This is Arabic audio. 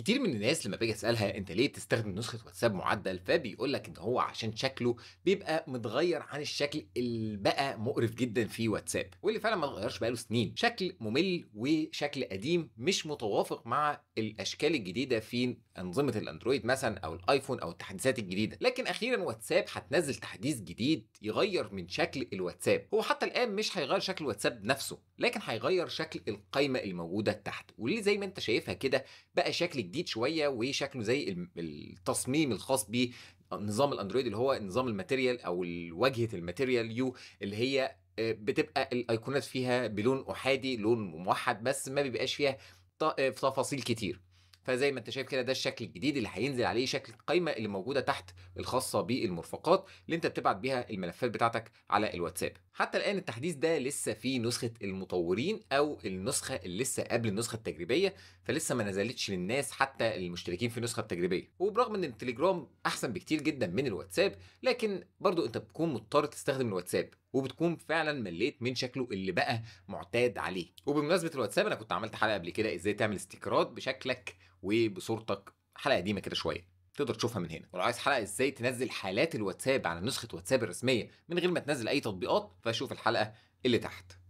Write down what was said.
كتير من الناس لما باجي اسالها انت ليه تستخدم نسخه واتساب معدل فبيقول لك ان هو عشان شكله بيبقى متغير عن الشكل اللي بقى مقرف جدا في واتساب واللي فعلا ما اتغيرش بقاله سنين شكل ممل وشكل قديم مش متوافق مع الاشكال الجديده في انظمه الاندرويد مثلا او الايفون او التحديثات الجديده لكن اخيرا واتساب هتنزل تحديث جديد يغير من شكل الواتساب هو حتى الان مش هيغير شكل الواتساب نفسه لكن هيغير شكل القائمه الموجوده تحت واللي زي ما انت شايفها كده بقى شكل جديد شويه وشكله زي التصميم الخاص بنظام نظام الاندرويد اللي هو نظام الماتيريال او واجهه الماتيريال يو اللي هي آه، بتبقى الايقونات فيها بلون احادي لون موحد بس ما بيبقاش فيها آه، تفاصيل كتير فزي ما انت شايف كده ده الشكل الجديد اللي هينزل عليه شكل القايمه اللي موجوده تحت الخاصه بالمرفقات اللي انت بتبعت بيها الملفات بتاعتك على الواتساب حتى الآن التحديث ده لسه في نسخة المطورين أو النسخة اللي لسه قبل النسخة التجريبية فلسه ما نزلتش للناس حتى المشتركين في النسخة التجريبية وبرغم إن التليجرام أحسن بكتير جدا من الواتساب لكن برضو أنت بتكون مضطر تستخدم الواتساب وبتكون فعلا مليت من شكله اللي بقى معتاد عليه وبمناسبة الواتساب أنا كنت عملت حلقة قبل كده إزاي تعمل استيكرات بشكلك وبصورتك حلقة قديمة كده شوية تقدر تشوفها من هنا ولو عايز حلقه ازاي تنزل حالات الواتساب على نسخه واتساب الرسميه من غير ما تنزل اي تطبيقات فشوف الحلقه اللي تحت